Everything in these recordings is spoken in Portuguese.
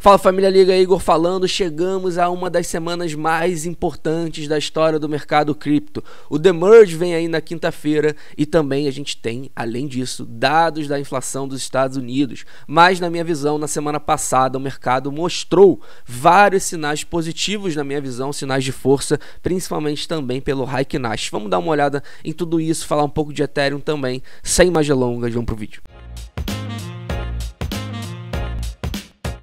Fala família Liga Igor falando, chegamos a uma das semanas mais importantes da história do mercado cripto. O The Merge vem aí na quinta-feira e também a gente tem, além disso, dados da inflação dos Estados Unidos. Mas na minha visão, na semana passada o mercado mostrou vários sinais positivos na minha visão, sinais de força, principalmente também pelo Hike Nash. Vamos dar uma olhada em tudo isso, falar um pouco de Ethereum também, sem mais delongas, vamos pro vídeo.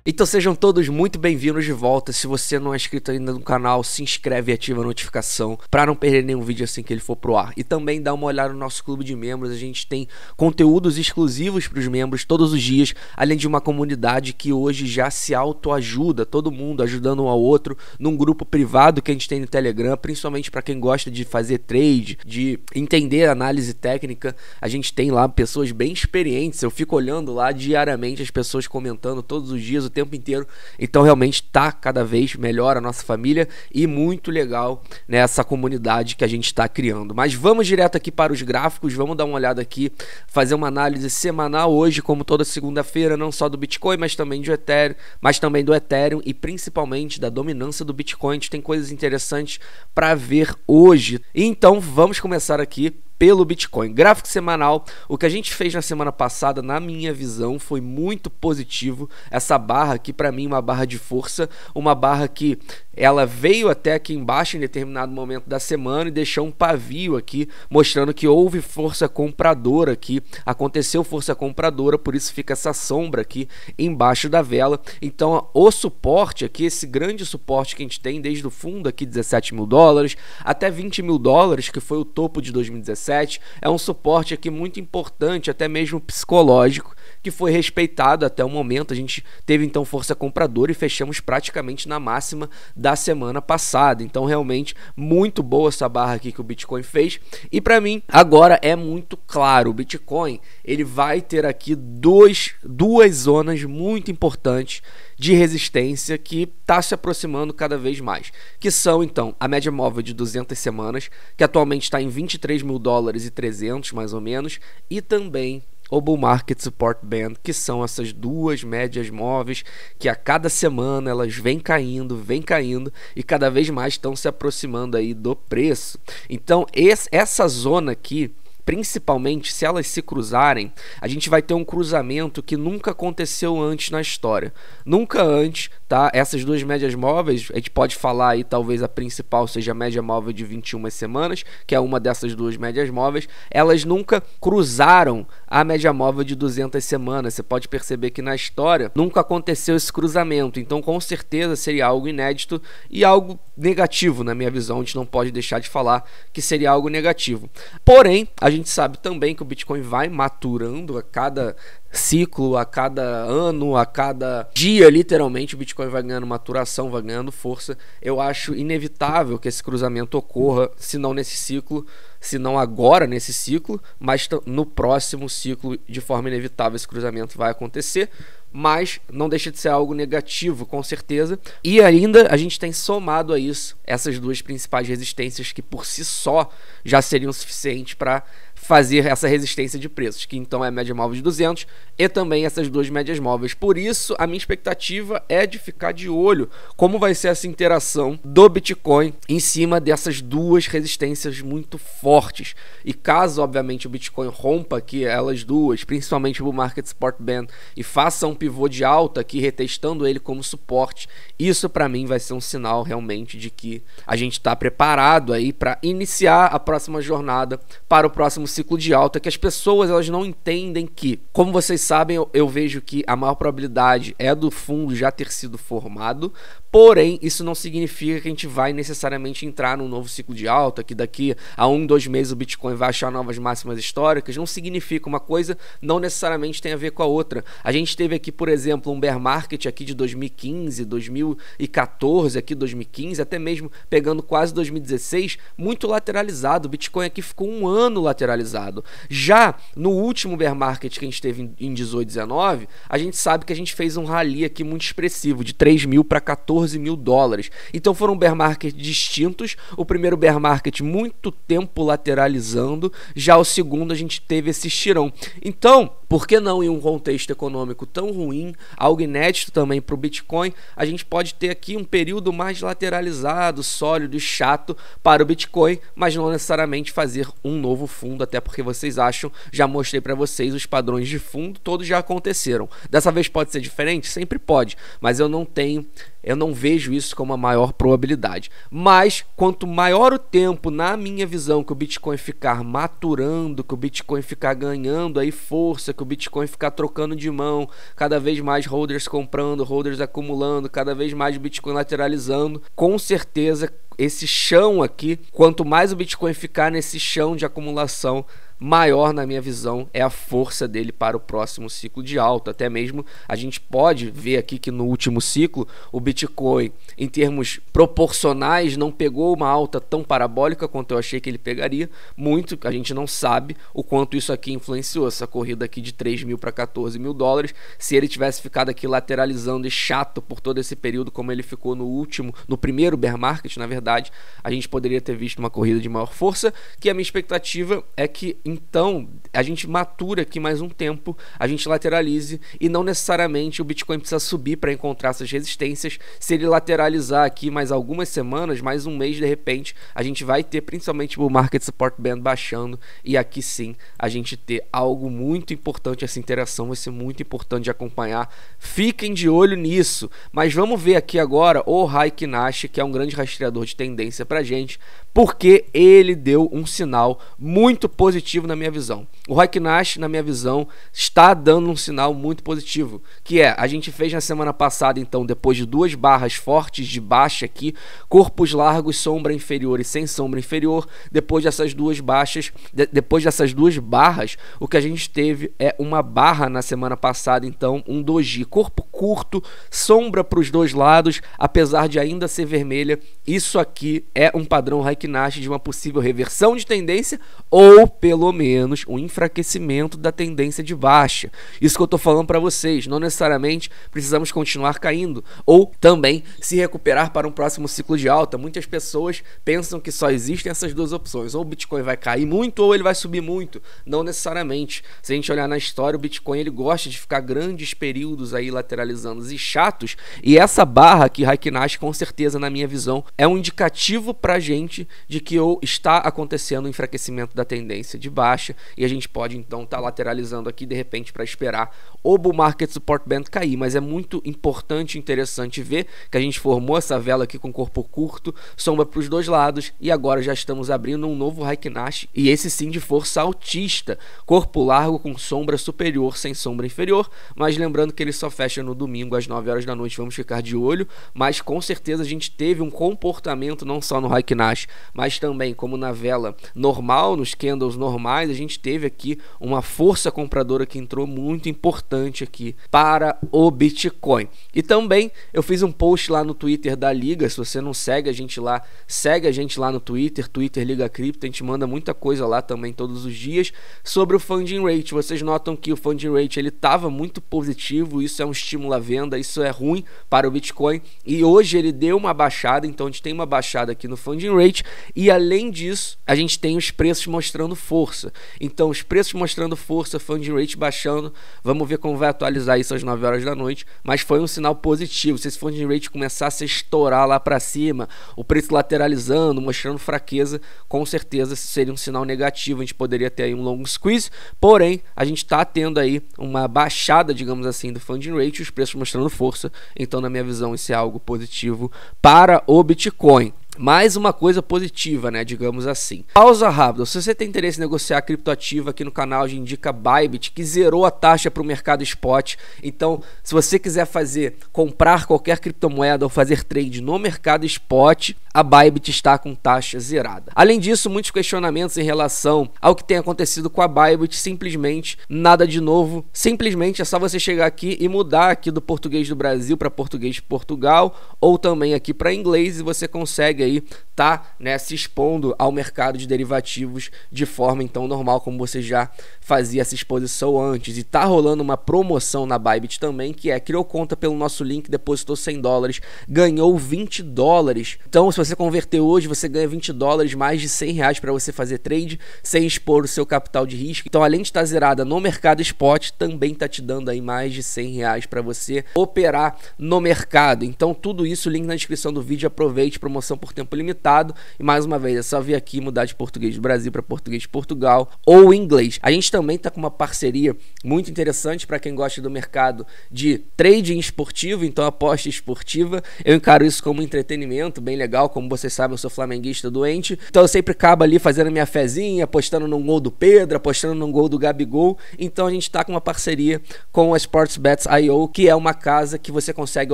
Então sejam todos muito bem-vindos de volta. Se você não é inscrito ainda no canal, se inscreve e ativa a notificação para não perder nenhum vídeo assim que ele for pro ar. E também dá uma olhada no nosso clube de membros. A gente tem conteúdos exclusivos para os membros todos os dias, além de uma comunidade que hoje já se autoajuda, todo mundo ajudando um ao outro num grupo privado que a gente tem no Telegram, principalmente para quem gosta de fazer trade, de entender análise técnica. A gente tem lá pessoas bem experientes. Eu fico olhando lá diariamente as pessoas comentando todos os dias tempo inteiro. Então realmente está cada vez melhor a nossa família e muito legal né, comunidade que a gente está criando. Mas vamos direto aqui para os gráficos, vamos dar uma olhada aqui, fazer uma análise semanal hoje, como toda segunda-feira, não só do Bitcoin, mas também do Ethereum, mas também do Ethereum e principalmente da dominância do Bitcoin. A gente tem coisas interessantes para ver hoje. Então vamos começar aqui pelo Bitcoin. Gráfico semanal, o que a gente fez na semana passada, na minha visão, foi muito positivo. Essa barra aqui, para mim, uma barra de força, uma barra que ela veio até aqui embaixo em determinado momento da semana e deixou um pavio aqui, mostrando que houve força compradora aqui, aconteceu força compradora, por isso fica essa sombra aqui embaixo da vela. Então, o suporte aqui, esse grande suporte que a gente tem desde o fundo aqui, 17 mil dólares até 20 mil dólares, que foi o topo de 2017 mindset, é um suporte aqui muito importante, até mesmo psicológico, que foi respeitado até o momento. A gente teve então força compradora e fechamos praticamente na máxima da semana passada. Então, realmente, muito boa essa barra aqui que o Bitcoin fez. E para mim, agora é muito claro: o Bitcoin ele vai ter aqui dois, duas zonas muito importantes de resistência que está se aproximando cada vez mais, que são então a média móvel de 200 semanas, que atualmente está em 23 mil dólares e 300 mais ou menos, e também ou Bull Market Support Band, que são essas duas médias móveis que a cada semana elas vêm caindo, vêm caindo e cada vez mais estão se aproximando aí do preço. Então, esse, essa zona aqui, principalmente se elas se cruzarem, a gente vai ter um cruzamento que nunca aconteceu antes na história. Nunca antes tá? Essas duas médias móveis, a gente pode falar aí, talvez a principal seja a média móvel de 21 semanas, que é uma dessas duas médias móveis, elas nunca cruzaram a média móvel de 200 semanas. Você pode perceber que na história nunca aconteceu esse cruzamento, então com certeza seria algo inédito e algo negativo, na minha visão, a gente não pode deixar de falar que seria algo negativo. Porém, a gente sabe também que o Bitcoin vai maturando a cada ciclo, a cada ano, a cada dia, literalmente, o Bitcoin vai ganhando maturação, vai ganhando força. Eu acho inevitável que esse cruzamento ocorra, se não nesse ciclo, se não agora nesse ciclo, mas no próximo ciclo, de forma inevitável, esse cruzamento vai acontecer. Mas não deixa de ser algo negativo, com certeza. E ainda a gente tem somado a isso essas duas principais resistências que, por si só, já seriam suficientes para fazer essa resistência de preços, que então é a média móvel de 200 e também essas duas médias móveis. Por isso, a minha expectativa é de ficar de olho como vai ser essa interação do Bitcoin em cima dessas duas resistências muito fortes. E caso, obviamente, o Bitcoin rompa aqui elas duas, principalmente o Market Support Band, e faça um pivô de alta aqui, retestando ele como suporte, isso para mim vai ser um sinal realmente de que a gente está preparado aí para iniciar a próxima jornada para o próximo um ciclo de alta que as pessoas elas não entendem que, como vocês sabem, eu, eu vejo que a maior probabilidade é do fundo já ter sido formado, Porém, isso não significa que a gente vai necessariamente entrar num novo ciclo de alta, que daqui a um, dois meses o Bitcoin vai achar novas máximas históricas. Não significa. Uma coisa não necessariamente tem a ver com a outra. A gente teve aqui, por exemplo, um bear market aqui de 2015, 2014, aqui 2015, até mesmo pegando quase 2016, muito lateralizado. O Bitcoin aqui ficou um ano lateralizado. Já no último bear market que a gente teve em 2018, 19, a gente sabe que a gente fez um rally aqui muito expressivo, de 3 mil para 14 14 mil dólares. Então foram bear market distintos. O primeiro bear market muito tempo lateralizando, já o segundo a gente teve esse tirão. Então, por que não, em um contexto econômico tão ruim, algo inédito também para o Bitcoin, a gente pode ter aqui um período mais lateralizado, sólido e chato para o Bitcoin, mas não necessariamente fazer um novo fundo, até porque vocês acham, já mostrei para vocês os padrões de fundo, todos já aconteceram. Dessa vez pode ser diferente? Sempre pode, mas eu não tenho eu não vejo isso como a maior probabilidade. Mas quanto maior o tempo, na minha visão, que o Bitcoin ficar maturando, que o Bitcoin ficar ganhando aí força, que o Bitcoin ficar trocando de mão, cada vez mais holders comprando, holders acumulando, cada vez mais Bitcoin lateralizando, com certeza esse chão aqui, quanto mais o Bitcoin ficar nesse chão de acumulação, maior, na minha visão, é a força dele para o próximo ciclo de alta. Até mesmo a gente pode ver aqui que no último ciclo o Bitcoin, em termos proporcionais, não pegou uma alta tão parabólica quanto eu achei que ele pegaria. Muito, a gente não sabe o quanto isso aqui influenciou, essa corrida aqui de 3 mil para 14 mil dólares. Se ele tivesse ficado aqui lateralizando e chato por todo esse período, como ele ficou no último, no primeiro bear market, na verdade, a gente poderia ter visto uma corrida de maior força. Que a minha expectativa é que então, a gente matura aqui mais um tempo, a gente lateralize e não necessariamente o Bitcoin precisa subir para encontrar essas resistências. Se ele lateralizar aqui mais algumas semanas, mais um mês de repente, a gente vai ter principalmente o Market Support Band baixando e aqui sim a gente ter algo muito importante. Essa interação vai ser muito importante de acompanhar. Fiquem de olho nisso. Mas vamos ver aqui agora o Raikinashi, que é um grande rastreador de tendência para gente, porque ele deu um sinal muito positivo na minha visão. O Raiknash, na minha visão, está dando um sinal muito positivo, que é, a gente fez na semana passada, então, depois de duas barras fortes de baixa aqui, corpos largos, sombra inferior e sem sombra inferior, depois dessas duas baixas, de, depois dessas duas barras, o que a gente teve é uma barra na semana passada, então, um doji corpo curto, sombra para os dois lados, apesar de ainda ser vermelha. Isso aqui é um padrão Raikinashi de uma possível reversão de tendência ou pelo menos um enfraquecimento da tendência de baixa. Isso que eu estou falando para vocês, não necessariamente precisamos continuar caindo ou também se recuperar para um próximo ciclo de alta. Muitas pessoas pensam que só existem essas duas opções, ou o Bitcoin vai cair muito ou ele vai subir muito. Não necessariamente. Se a gente olhar na história, o Bitcoin ele gosta de ficar grandes períodos aí laterais generalizando e chatos. E essa barra que Raikinash, com certeza, na minha visão, é um indicativo pra gente de que ou está acontecendo um enfraquecimento da tendência de baixa e a gente pode então estar tá lateralizando aqui de repente para esperar o bull market support band cair, mas é muito importante e interessante ver que a gente formou essa vela aqui com corpo curto, sombra para os dois lados e agora já estamos abrindo um novo Raikinash e esse sim de força altista, corpo largo com sombra superior sem sombra inferior, mas lembrando que ele só fecha no domingo às 9 horas da noite. Vamos ficar de olho, mas com certeza a gente teve um comportamento não só no Haikinash, mas também como na vela normal, nos candles normais, a gente teve aqui uma força compradora que entrou muito importante aqui para o Bitcoin. E também eu fiz um post lá no Twitter da Liga, se você não segue a gente lá, segue a gente lá no Twitter, Twitter Liga Cripto, a gente manda muita coisa lá também todos os dias sobre o funding rate. Vocês notam que o funding rate ele estava muito positivo, isso é um estímulo a venda, isso é ruim para o Bitcoin. E hoje ele deu uma baixada, então a gente tem uma baixada aqui no funding rate. E além disso, a gente tem os preços mostrando força. Então, os preços mostrando força, funding rate baixando. Vamos ver como vai atualizar isso às 9 horas da noite. Mas foi um sinal positivo. Se esse funding rate começar a se estourar lá para cima, o preço lateralizando, mostrando fraqueza, com certeza seria um sinal negativo. A gente poderia ter aí um longo squeeze. Porém, a gente está tendo aí uma baixada, digamos assim, do funding rate. Os preços mostrando força. Então, na minha visão, isso é algo positivo para o Bitcoin mais uma coisa positiva, né? Digamos assim. Pausa rápida. Se você tem interesse em negociar criptoativa aqui no canal, a gente indica Bybit, que zerou a taxa para o mercado spot. Então, se você quiser fazer comprar qualquer criptomoeda ou fazer trade no mercado spot, a Bybit está com taxa zerada. Além disso, muitos questionamentos em relação ao que tem acontecido com a Bybit, simplesmente nada de novo. Simplesmente é só você chegar aqui e mudar aqui do português do Brasil para português de Portugal ou também aqui para inglês e você consegue aí tá né, se expondo ao mercado de derivativos de forma então normal, como você já fazia essa exposição antes. E tá rolando uma promoção na Bybit também, que é criou conta pelo nosso link, depositou 100 dólares, ganhou 20 dólares. Então, se você converter hoje, você ganha 20 dólares, mais de 100 reais para você fazer trade, sem expor o seu capital de risco. Então, além de estar tá zerada no mercado spot, também tá te dando aí mais de 100 reais para você operar no mercado. Então, tudo isso, link na descrição do vídeo. Aproveite promoção por tempo limitado. E mais uma vez, é só vir aqui mudar de português do Brasil para português de Portugal ou inglês. A gente também está com uma parceria muito interessante para quem gosta do mercado de trading esportivo, então aposta esportiva. Eu encaro isso como entretenimento bem legal. Como vocês sabem, eu sou flamenguista doente. Então eu sempre acabo ali fazendo minha fezinha, apostando num gol do Pedro, apostando num gol do Gabigol. Então a gente está com uma parceria com a SportsBets.io, que é uma casa que você consegue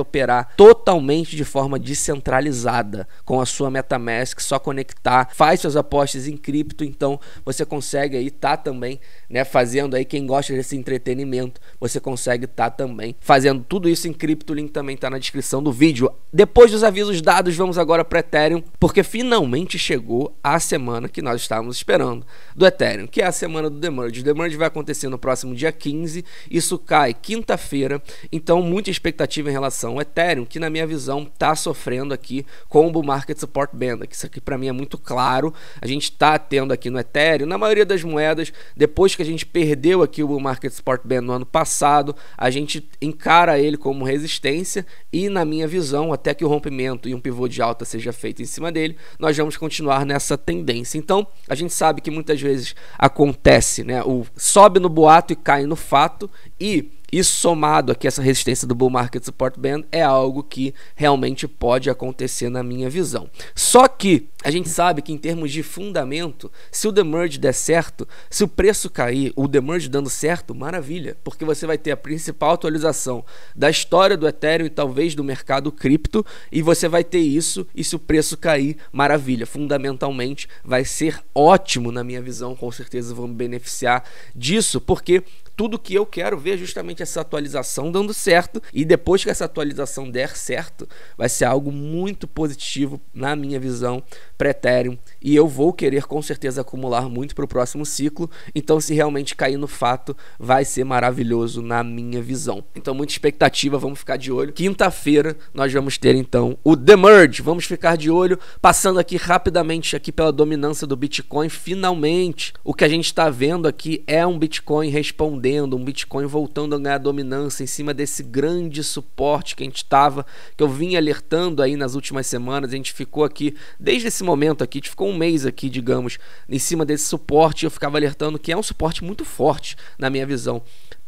operar totalmente de forma descentralizada com a sua MetaMask, só conectar, faz suas apostas em cripto, então você consegue aí tá também, né, fazendo aí quem gosta desse entretenimento, você consegue tá também fazendo tudo isso em cripto, o link também tá na descrição do vídeo. Depois dos avisos dados, vamos agora para Ethereum, porque finalmente chegou a semana que nós estávamos esperando do Ethereum, que é a semana do Demerge. O Demerge vai acontecer no próximo dia 15, isso cai quinta-feira, então muita expectativa em relação ao Ethereum, que na minha visão tá sofrendo aqui com o bull market support band, que isso aqui para mim é muito claro. A gente está tendo aqui no Ethereum, na maioria das moedas, depois que a gente perdeu aqui o market support band no ano passado, a gente encara ele como resistência e na minha visão, até que o rompimento e um pivô de alta seja feito em cima dele, nós vamos continuar nessa tendência. Então, a gente sabe que muitas vezes acontece, né? O sobe no boato e cai no fato e e somado aqui essa resistência do bull market support band é algo que realmente pode acontecer na minha visão. Só que a gente sabe que em termos de fundamento, se o demerge der certo, se o preço cair, o demerge dando certo, maravilha, porque você vai ter a principal atualização da história do Ethereum e talvez do mercado cripto, e você vai ter isso, e se o preço cair, maravilha. Fundamentalmente vai ser ótimo na minha visão, com certeza vamos beneficiar disso, porque tudo que eu quero ver é justamente essa atualização dando certo. E depois que essa atualização der certo, vai ser algo muito positivo, na minha visão, para Ethereum. E eu vou querer com certeza acumular muito para o próximo ciclo. Então, se realmente cair no fato, vai ser maravilhoso, na minha visão. Então, muita expectativa, vamos ficar de olho. Quinta-feira nós vamos ter então o The Merge. Vamos ficar de olho, passando aqui rapidamente aqui pela dominância do Bitcoin. Finalmente, o que a gente está vendo aqui é um Bitcoin respondendo um Bitcoin voltando a ganhar dominância em cima desse grande suporte que a gente estava, que eu vim alertando aí nas últimas semanas. A gente ficou aqui, desde esse momento aqui, a gente ficou um mês aqui, digamos, em cima desse suporte. Eu ficava alertando que é um suporte muito forte, na minha visão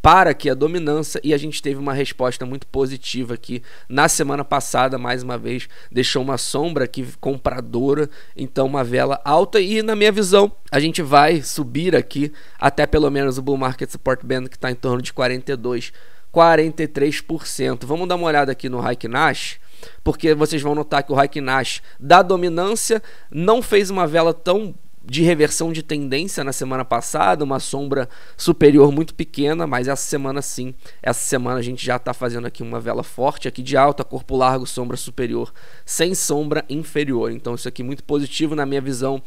para aqui a dominância e a gente teve uma resposta muito positiva aqui na semana passada, mais uma vez, deixou uma sombra aqui compradora, então uma vela alta e na minha visão, a gente vai subir aqui até pelo menos o bull market support band que está em torno de 42 43%. Vamos dar uma olhada aqui no Haikinash, porque vocês vão notar que o Haikinash da dominância não fez uma vela tão de reversão de tendência na semana passada, uma sombra superior muito pequena, mas essa semana sim, essa semana a gente já está fazendo aqui uma vela forte aqui de alta, corpo largo, sombra superior, sem sombra inferior. Então isso aqui é muito positivo na minha visão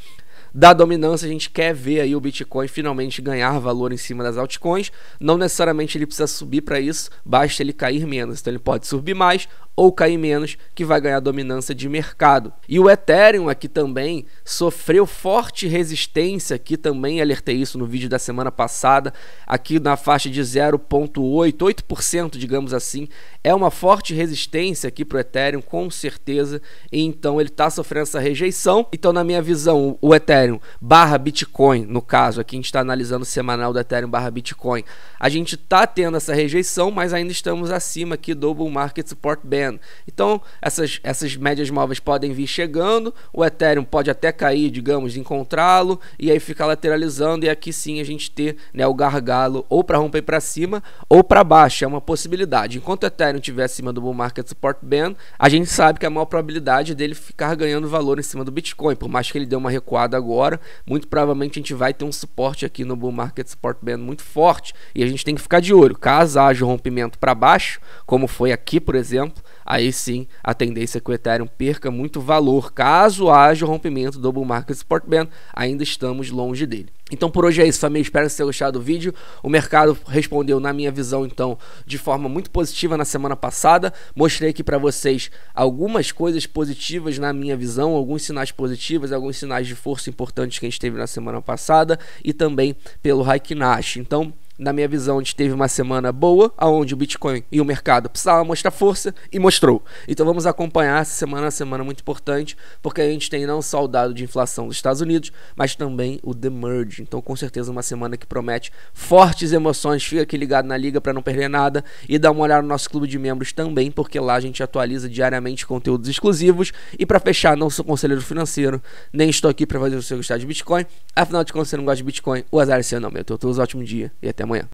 da dominância, a gente quer ver aí o Bitcoin finalmente ganhar valor em cima das altcoins. Não necessariamente ele precisa subir para isso, basta ele cair menos. Então ele pode subir mais ou cair menos, que vai ganhar dominância de mercado. E o Ethereum aqui também sofreu forte resistência, aqui também alertei isso no vídeo da semana passada, aqui na faixa de 0.8, 8%, digamos assim, é uma forte resistência aqui para o Ethereum, com certeza, e então ele está sofrendo essa rejeição. Então, na minha visão, o Ethereum Ethereum barra Bitcoin, no caso, aqui a gente está analisando o semanal do Ethereum barra Bitcoin, a gente está tendo essa rejeição, mas ainda estamos acima aqui do Bull Market Support Band. Então, essas, essas médias móveis podem vir chegando, o Ethereum pode até cair, digamos, encontrá-lo, e aí ficar lateralizando, e aqui sim a gente ter né, o gargalo ou para romper para cima ou para baixo, é uma possibilidade. Enquanto o Ethereum estiver acima do Bull Market Support Band, a gente sabe que a maior probabilidade dele ficar ganhando valor em cima do Bitcoin, por mais que ele dê uma recuada agora agora, muito provavelmente a gente vai ter um suporte aqui no Bull Market Support Band muito forte e a gente tem que ficar de olho. Caso haja um rompimento para baixo, como foi aqui, por exemplo, aí sim a tendência é que o Ethereum perca muito valor. Caso haja o rompimento do Bull Market Support Band, ainda estamos longe dele. Então por hoje é isso, família. Espero que vocês tenham gostado do vídeo. O mercado respondeu, na minha visão, então, de forma muito positiva na semana passada. Mostrei aqui para vocês algumas coisas positivas na minha visão, alguns sinais positivos, alguns sinais de força importantes que a gente teve na semana passada e também pelo Haikinashi. Então, na minha visão, a gente teve uma semana boa, aonde o Bitcoin e o mercado precisavam mostrar força e mostrou. Então vamos acompanhar essa semana, uma semana muito importante, porque a gente tem não só o dado de inflação dos Estados Unidos, mas também o The Merge. Então, com certeza, uma semana que promete fortes emoções. Fica aqui ligado na liga para não perder nada e dá uma olhada no nosso clube de membros também, porque lá a gente atualiza diariamente conteúdos exclusivos. E para fechar, não sou conselheiro financeiro, nem estou aqui para fazer você gostar de Bitcoin. Afinal de contas, se você não gosta de Bitcoin, o azar é seu, não, meu. Então, todos um ótimo dia e até amanhã.